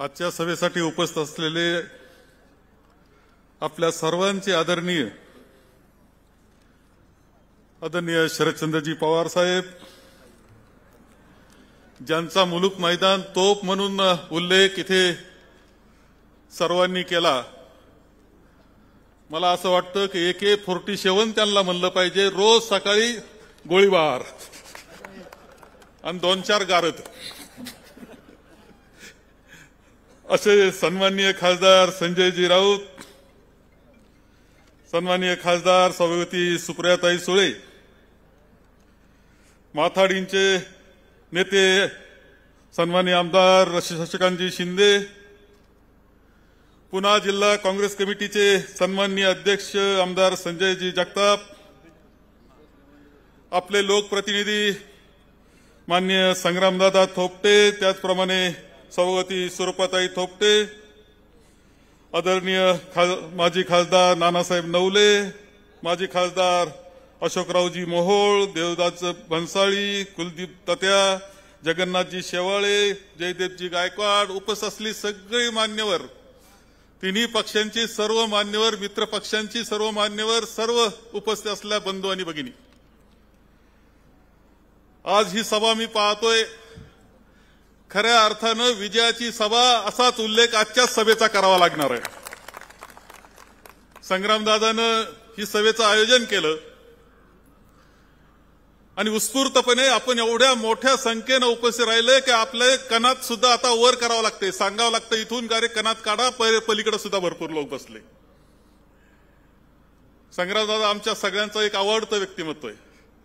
आजच्या सभेसाठी उपस्थित असलेले आपल्या सर्वांचे आदरणीय आदरणीय शरदचंद्रजी पवार साहेब ज्यांचा मुलूक मैदान तोप म्हणून उल्लेख इथे सर्वांनी केला मला असं वाटतं की एके फोर्टी सेवन त्यांना म्हणलं पाहिजे रोज सकाळी गोळीबार आणि दोन चार गारत असे सन्माननीय खासदार संजयजी राऊत सन्माननीय खासदार सभापती सुप्रियाताई सुळे माथाडींचे नेते सन्माननीय आमदार शशिकांतजी शिंदे पुन्हा जिल्हा काँग्रेस कमिटीचे सन्माननीय अध्यक्ष आमदार संजयजी जगताप आपले लोकप्रतिनिधी मान्य संग्रामदादा थोपटे त्याचप्रमाणे सभापती स्वरूपाताई थोपटे आदरणीय माजी खासदार नानासाहेब नवले माजी खासदार अशोकरावजी मोहोळ देवदास भन्साळी कुलदीप तत्या जगन्नाथजी शेवाळे जयदेवजी गायकवाड उपस्थित असली सगळी मान्यवर तिन्ही पक्षांची सर्व मान्यवर मित्र पक्षांची सर्व मान्यवर सर्व उपस्थित असल्या बंधू आणि भगिनी आज ही सभा मी पाहतोय खऱ्या अर्थानं विजयाची सभा असाच उल्लेख आजच्याच सभेचा करावा लागणार आहे संग्रामदादानं ही सभेचं आयोजन केलं आणि उत्स्फूर्तपणे आपण एवढ्या मोठ्या संख्येनं उपस्थित राहिले की आपल्या कणात सुद्धा आता वर करावं लागतंय सांगावं लागतं इथून गारे कणात काढा पलीकडे सुद्धा भरपूर लोक बसले संग्रामदादा आमच्या सगळ्यांचं एक आवडतं व्यक्तिमत्व आहे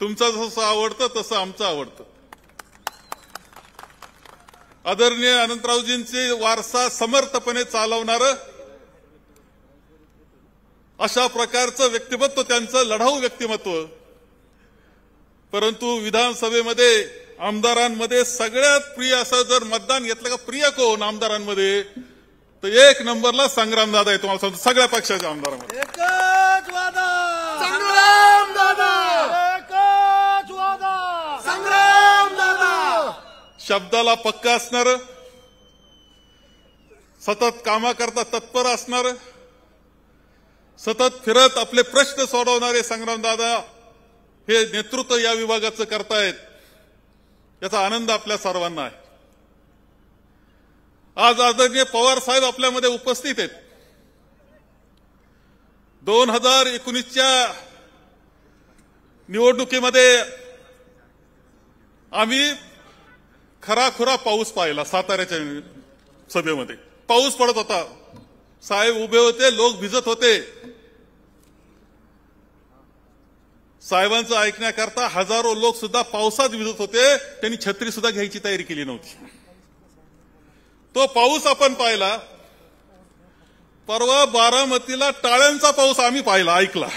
तुमचं जसं आवडतं तसं आमचं आवडतं आदरणीय अनंतरावजींची वारसा समर्थपणे चालवणार अशा प्रकारचं व्यक्तिमत्व त्यांचं लढाऊ व्यक्तिमत्व परंतु विधानसभेमध्ये आमदारांमध्ये सगळ्यात प्रिय असं जर मतदान घेतलं का प्रिय कोण आमदारांमध्ये तर एक नंबरला संग्रामदादा आहे तुम्हाला सगळ्या पक्षाचे आमदार शब्दाला पक्क असणार सतत कामाकरता तत्पर असणार सतत फिरत आपले प्रश्न सोडवणारे संग्रामदादा हे नेतृत्व या विभागाचं करतायत याचा आनंद आपल्या सर्वांना आहे आज आदरणीय पवार साहेब आपल्यामध्ये उपस्थित आहेत दोन हजार एकोणीसच्या निवडणुकीमध्ये आम्ही खराखुरा पाऊस पाहिला साताऱ्याच्या सभेमध्ये पाऊस पडत होता साहेब उभे होते लोक भिजत होते साहेबांचं ऐकण्याकरता हजारो लोक सुद्धा पावसात भिजत होते त्यांनी छत्री सुद्धा घ्यायची तयारी केली नव्हती तो पाऊस आपण पाहिला परवा बारामतीला टाळ्यांचा पाऊस आम्ही पाहिला ऐकला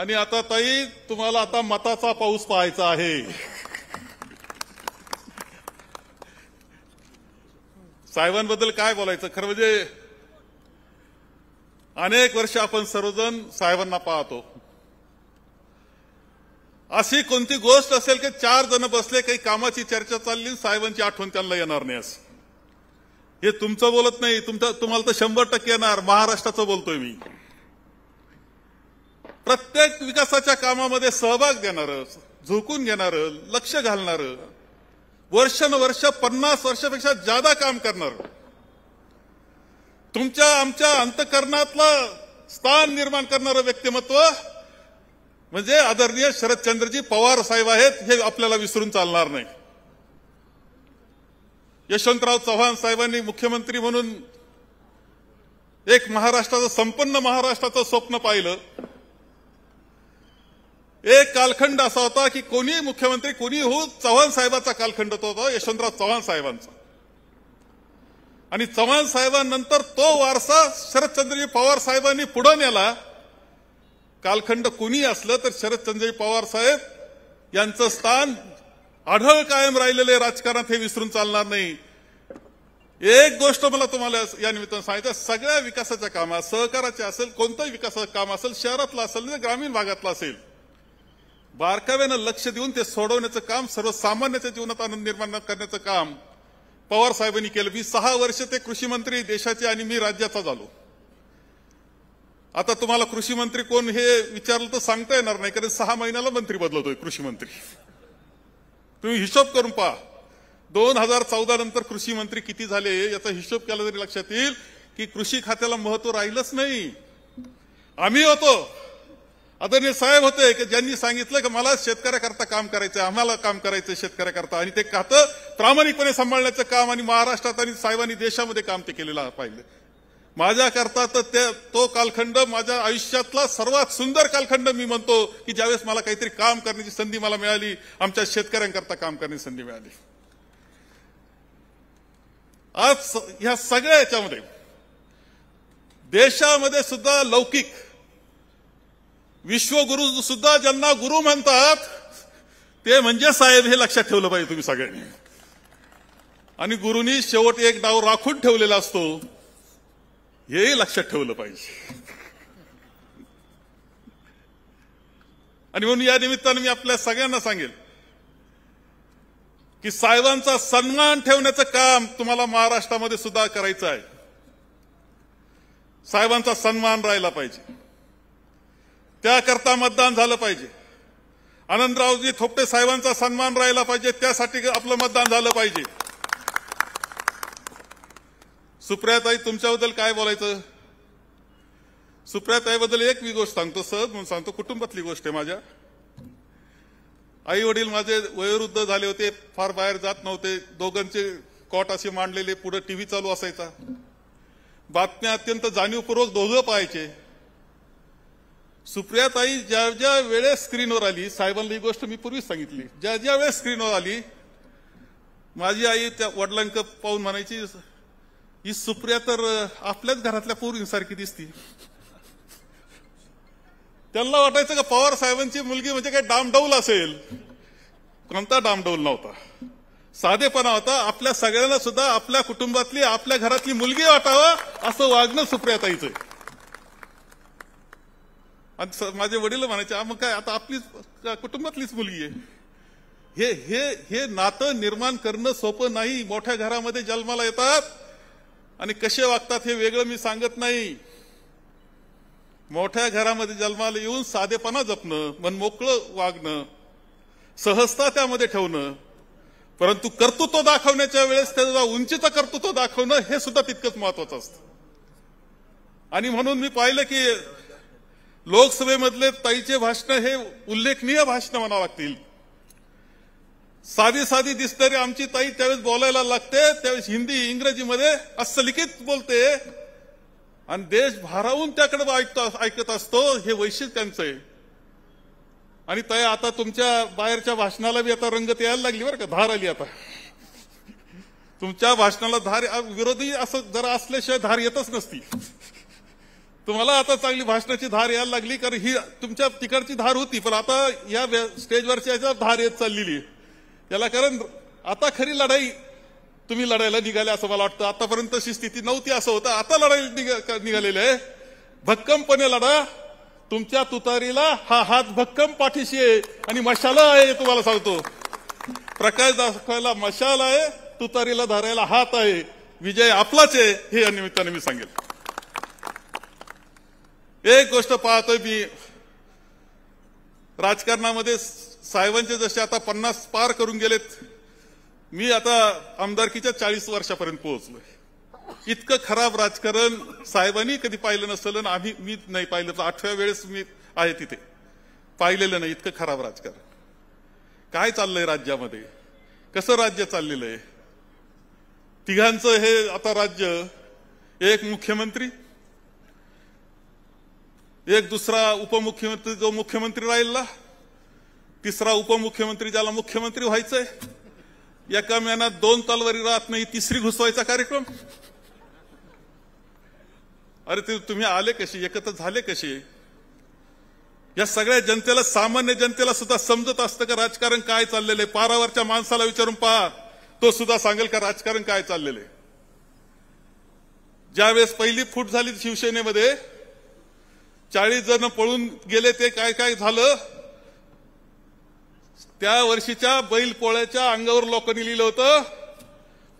आणि आता ताई तुम्हाला आता मताचा पाऊस पाहायचा आहे साहेबांबद्दल काय बोलायचं खरं म्हणजे अनेक वर्ष आपण सर्वजण साहेबांना पाहतो अशी कोणती गोष्ट असेल की चार जण बसले काही कामाची चर्चा चालली साहेबांची आठवण त्यांना येणार नाही असं हे तुमचं बोलत नाही तुमचं तुम्हाला तर शंभर टक्के येणार महाराष्ट्राचं बोलतोय मी प्रत्येक विकासाच्या कामामध्ये सहभाग देणारं झोकून घेणार लक्ष घालणार वर्षानुवर्ष पन्नास वर्षापेक्षा जादा काम करणार तुमच्या आमच्या अंतकरणातलं स्थान निर्माण करणारं व्यक्तिमत्व म्हणजे आदरणीय शरदचंद्रजी पवार साहेब आहेत हे आपल्याला विसरून चालणार नाही यशवंतराव चव्हाण साहेबांनी मुख्यमंत्री म्हणून एक महाराष्ट्राचं संपन्न महाराष्ट्राचं स्वप्न पाहिलं एक कालखंड असा होता की कोणी मुख्यमंत्री कोणी हो चव्हाण साहेबाचा कालखंड तो होता यशवंतराव चव्हाण साहेबांचा आणि चव्हाण साहेबांनंतर तो वारसा शरदचंद्रजी पवार साहेबांनी पुढे नेला कालखंड कोणी असलं तर शरदचंद्रजी पवार साहेब यांचं स्थान आढळ कायम राहिलेले राजकारणात हे विसरून चालणार नाही एक गोष्ट मला तुम्हाला या निमित्तानं सांगितलं सगळ्या विकासाच्या कामात सहकाराचे असेल कोणतंही विकासाचं काम असेल शहरातलं असेल म्हणजे ग्रामीण भागातलं असेल बारकाव्यानं लक्ष देऊन ते सोडवण्याचं काम सर्वसामान्याच्या जीवनात आनंद निर्माण करण्याचं काम पवार साहेबांनी केलं मी सहा वर्ष ते कृषी मंत्री देशाचे आणि मी राज्याचा झालो आता तुम्हाला कृषी मंत्री कोण हे विचारलं तर सांगता येणार नाही कारण सहा महिन्याला मंत्री बदलतोय कृषी मंत्री तुम्ही हिशोब करून पहा दोन हजार चौदा नंतर कृषी मंत्री किती झाले याचा हिशोब केला तरी लक्षात येईल की कृषी खात्याला महत्व राहिलंच नाही आम्ही होतो आदरणीय साहेब होते की ज्यांनी सांगितलं की मला शेतकऱ्याकरता काम करायचं आम्हाला काम करायचं शेतकऱ्याकरता आणि ते खातं प्रामाणिकपणे सांभाळण्याचं काम आणि महाराष्ट्रात आणि साहेबांनी देशामध्ये काम ते केलेलं पाहिजे माझ्याकरता तर ते तो कालखंड माझ्या आयुष्यातला सर्वात सुंदर कालखंड मी म्हणतो की ज्यावेळेस मला काहीतरी काम करण्याची संधी मला मिळाली आमच्या शेतकऱ्यांकरता काम करण्याची संधी मिळाली आज ह्या सगळ्या याच्यामध्ये देशामध्ये सुद्धा लौकिक विश्वगुरु सुद्धा ज्यांना गुरु म्हणतात ते म्हणजे साहेब हे लक्षात ठेवलं पाहिजे तुम्ही सगळ्यांनी आणि गुरुनी शेवट एक डाव राखून ठेवलेला असतो हेही लक्षात ठेवलं पाहिजे आणि म्हणून या निमित्तानं मी आपल्या सगळ्यांना सांगेल की साहेबांचा सन्मान ठेवण्याचं काम तुम्हाला महाराष्ट्रामध्ये सुद्धा करायचं आहे साहेबांचा सन्मान राहिला पाहिजे त्याकरता मतदान झालं पाहिजे आनंदरावजी थोपटे साहेबांचा सन्मान राहिला पाहिजे त्यासाठी आपलं मतदान झालं पाहिजे सुप्रियाताई तुमच्याबद्दल काय बोलायचं सुप्रियाताईबद्दल एक मी गोष्ट सांगतो सहज म्हणून सांगतो कुटुंबातली गोष्ट आहे माझ्या आई वडील माझे वयोवृद्ध झाले होते फार बाहेर जात नव्हते दोघांचे कॉट असे मांडलेले पुढे टीव्ही चालू असायचा बातम्या अत्यंत जाणीवपूर्वक दोघं पाहायचे सुप्रियाताई ज्या ज्या वेळेस स्क्रीनवर आली साहेबांना ही गोष्ट मी पूर्वीच सांगितली ज्या ज्या वेळेस स्क्रीनवर आली माझी आई त्या वडिलांक पाहून म्हणायची ही सुप्रिया तर आपल्याच घरातल्या पूर्वीसारखी दिसती त्यांना वाटायचं का पवार साहेबांची मुलगी म्हणजे काय डामडौल असेल कोणता डामडौल नव्हता साधेपणा होता आपल्या सगळ्यांना सुद्धा आपल्या कुटुंबातली आपल्या घरातली मुलगी वाटावं असं वागणं सुप्रियाताईचं आणि माझे वडील म्हणायचे मग काय आता आपलीच कुटुंबातलीच मुलगी आहे हे हे हे नातं निर्माण करणं सोपं नाही मोठ्या घरामध्ये जन्माला येतात आणि कसे वागतात हे वेगळं मी सांगत नाही मोठ्या घरामध्ये जन्माला येऊन साधेपणा जपणं मन मोकळं वागणं सहजता त्यामध्ये ठेवणं परंतु कर्तृत्व दाखवण्याच्या वेळेस त्याचा उंचीचं कर्तृत्व दाखवणं हे सुद्धा तितकंच महत्वाचं असतं आणि म्हणून मी पाहिलं की लोकसभेमधले ताईचे भाषण हे उल्लेखनीय भाषण म्हणावं लागतील साधी साधी दिसणारी आमची ताई त्यावेळेस बोलायला लागते त्यावेळेस हिंदी इंग्रजीमध्ये लिखित बोलते आणि देश भारावून त्याकडे ऐकतो ऐकत असतो हे वैशिष्ट्य त्यांचं आहे आणि ताई आता तुमच्या बाहेरच्या भाषणाला बी आता रंगत यायला लागली बरं का धार आली आता तुमच्या भाषणाला धार विरोधी असं जरा असल्याशिवाय धार येतच नसती तुम्हाला आता चांगली भाषणाची धार यायला लागली कारण ही तुमच्या तिकडची धार होती पण आता या स्टेजवरची याच्या धार येत चाललेली याला कारण आता खरी लढाई तुम्ही लढायला निघाले असं मला वाटतं आतापर्यंत अशी स्थिती नव्हती असं होतं आता लढाई निघालेली आहे भक्कमपणे लढा तुमच्या तुतारीला हा हात भक्कम पाठीशी आहे आणि मशाला आहे तुम्हाला सांगतो प्रकाश दाखवायला मशाल आहे तुतारीला धरायला हात आहे विजय आपलाच आहे हे या निमित्ताने मी सांगेल एक गोष्ट पाहतोय मी राजकारणामध्ये साहेबांचे जसे आता पन्नास पार करून गेलेत मी आता आमदारकीच्या चाळीस वर्षापर्यंत पोहोचलोय इतकं खराब राजकारण साहेबांनी कधी पाहिलं नसलं आम्ही मी नाही पाहिलं आठव्या वेळेस मी आहे तिथे पाहिलेलं नाही इतकं खराब राजकारण काय चाललंय राज्यामध्ये कसं राज्य चाललेलं आहे तिघांचं हे आता राज्य एक मुख्यमंत्री एक दुसरा उपमुख्यमंत्री जो मुख्यमंत्री राहिला तिसरा उपमुख्यमंत्री ज्याला मुख्यमंत्री व्हायचंय एका महिन्यात दोन तलवारी राहत नाही तिसरी घुसवायचा कार्यक्रम अरे ते तुम्ही आले कशी एकत्र झाले कशी या सगळ्या जनतेला सामान्य जनतेला सुद्धा समजत असतं का राजकारण काय चाललेलं आहे पारावरच्या माणसाला विचारून पहा तो सुद्धा सांगेल का राजकारण काय चाललेलं आहे ज्यावेळेस पहिली फूट झाली शिवसेनेमध्ये चाळीस जण पळून गेले ते काय काय झालं त्या वर्षीच्या बैल पोळ्याच्या अंगावर लोकांनी लिहिलं होतं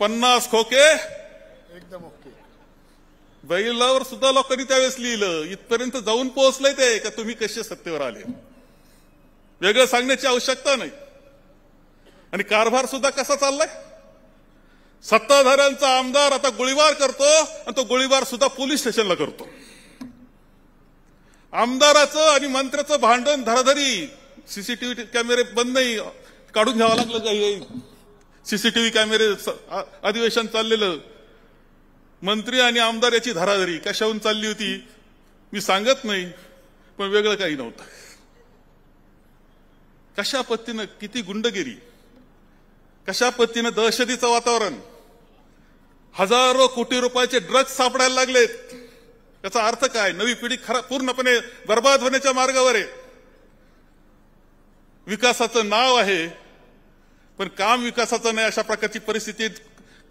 पन्नास खोके एकदम ओके बैलावर सुद्धा लोकांनी त्यावेळेस लिहिलं इथपर्यंत जाऊन पोहोचलंय ते का तुम्ही कसे सत्तेवर आले वेगळं सांगण्याची आवश्यकता नाही आणि कारभार सुद्धा कसा चाललाय सत्ताधाऱ्यांचा आमदार आता गोळीबार करतो आणि तो गोळीबार सुद्धा पोलीस स्टेशनला करतो आमदाराचं आणि मंत्र्याचं भांडण धराधरी सीसीटीव्ही कॅमेरे बंद नाही काढून घ्यावं लागलं काही सीसीटीव्ही कॅमेरे अधिवेशन चाललेलं मंत्री आणि आमदार याची धराधरी कशाहून चालली होती मी सांगत नाही पण वेगळं काही नव्हतं कशा पत्तीनं किती गुंडगिरी कशा पत्तीनं दहशतीचं वातावरण हजारो कोटी रुपयाचे ड्रग्ज सापडायला लागलेत याचा अर्थ काय नवी पिढी खरा पूर्णपणे बर्बाद होण्याच्या मार्गावर आहे विकासाचं नाव आहे पण काम विकासाचं नाही अशा प्रकारची परिस्थिती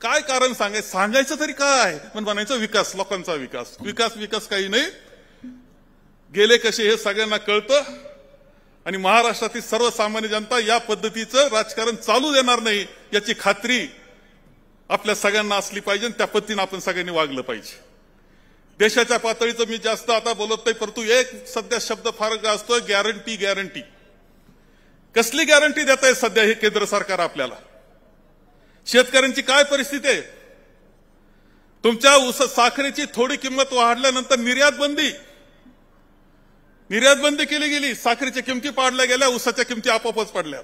काय कारण सांगाय सांगायचं तरी काय पण म्हणायचं विकास लोकांचा विकास विकास विकास काही नाही गेले कसे हे सगळ्यांना कळतं आणि महाराष्ट्रातील सर्वसामान्य जनता या पद्धतीचं राजकारण चालू देणार नाही याची खात्री आपल्या सगळ्यांना असली पाहिजे त्या पद्धतीनं आपण सगळ्यांनी वागलं पाहिजे देशाच्या पातळीचं मी जास्त आता बोलत नाही परंतु एक सध्या शब्द फार असतोय गॅरंटी गॅरंटी कसली गॅरंटी देत आहे सध्या हे केंद्र सरकार आपल्याला शेतकऱ्यांची काय परिस्थिती आहे तुमच्या उस साखरेची थोडी किंमत वाढल्यानंतर निर्यात बंदी निर्यात बंदी केली गेली साखरेच्या किमती पाडल्या गेल्या ऊसाच्या किमती आपोआपच पडल्या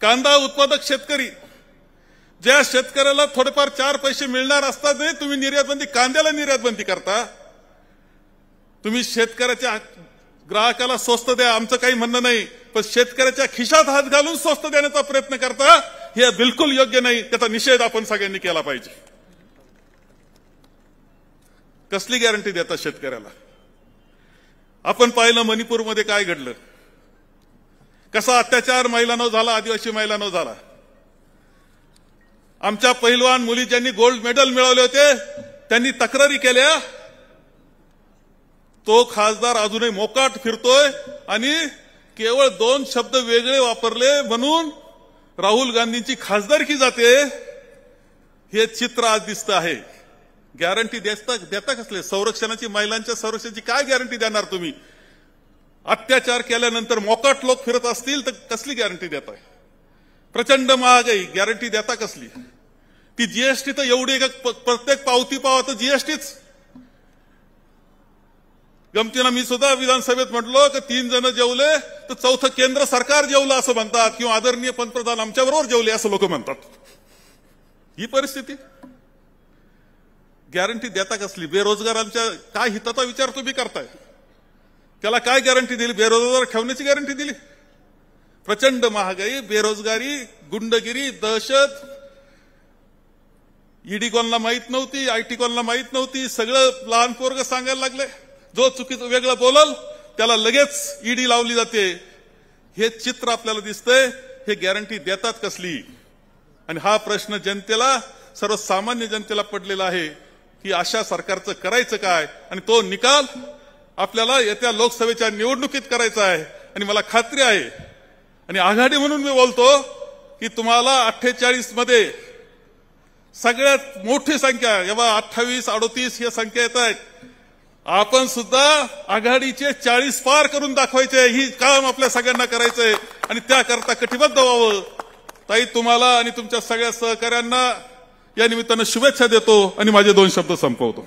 कांदा उत्पादक शेतकरी ज्या शेतकऱ्याला थोडेफार चार पैसे मिळणार ते तुम्ही निर्यातबंदी कांद्याला निर्यातबंदी करता तुम्ही शेतकऱ्याच्या ग्राहकाला स्वस्त द्या आमचं काही म्हणणं नाही पण शेतकऱ्याच्या खिशात हात घालून स्वस्त देण्याचा प्रयत्न करता हे बिलकुल योग्य नाही त्याचा निषेध आपण सगळ्यांनी केला पाहिजे कसली गॅरंटी देतात शेतकऱ्याला आपण पाहिलं मणिपूरमध्ये काय घडलं कसा अत्याचार महिलांनो झाला आदिवासी महिलांना झाला आमच्या पहिलवान मुली ज्यांनी गोल्ड मेडल मिळवले होते त्यांनी तक्रारी केल्या तो खासदार अजूनही मोकाट फिरतोय आणि केवळ दोन शब्द वेगळे वापरले म्हणून राहुल गांधींची खासदारकी जाते हे चित्र आज दिसत आहे गॅरंटी देता देता कसले संरक्षणाची महिलांच्या संरक्षणाची काय गॅरंटी देणार तुम्ही अत्याचार केल्यानंतर मोकाट लोक फिरत असतील तर कसली गॅरंटी देताय प्रचंड महागाई गॅरंटी देता कसली ती जीएसटी तर एवढी प्रत्येक पावती पावा तर जीएसटीच गमतीनं मी सुद्धा विधानसभेत म्हटलो की तीन जण जेवले तर चौथं केंद्र सरकार जेवलं असं म्हणतात किंवा आदरणीय पंतप्रधान आमच्याबरोबर जेवले असं लोक म्हणतात ही परिस्थिती गॅरंटी देता कसली बेरोजगारांच्या काय हिताचा विचार तुम्ही करताय त्याला काय गॅरंटी दिली बेरोजगार ठेवण्याची गॅरंटी दिली प्रचंड महागाई बेरोजगारी गुंडगिरी दहशत ईडी e कोणला माहित नव्हती आयटी कोणला माहित नव्हती सगळं लहान पोरग सांगायला लागले जो चुकीत वेगळं बोलल त्याला लगेच ईडी e लावली जाते हे चित्र आपल्याला दिसतंय हे गॅरंटी देतात कसली आणि हा प्रश्न जनतेला सर्वसामान्य जनतेला पडलेला आहे की अशा सरकारचं करायचं काय आणि तो निकाल आपल्याला येत्या लोकसभेच्या निवडणुकीत करायचा आहे आणि मला खात्री आहे आणि आघाडी म्हणून मी बोलतो की तुम्हाला अठ्ठेचाळीस मध्ये सगळ्यात मोठी संख्या जेव्हा अठ्ठावीस अडोतीस या संख्या येत आहेत आपण सुद्धा आघाडीचे चाळीस पार करून दाखवायचे ही काम आपल्या सगळ्यांना करायचंय आणि त्याकरता कटिबद्ध व्हावं ताई तुम्हाला आणि तुमच्या सगळ्या सहकाऱ्यांना या निमित्तानं शुभेच्छा देतो आणि माझे दोन शब्द संपवतो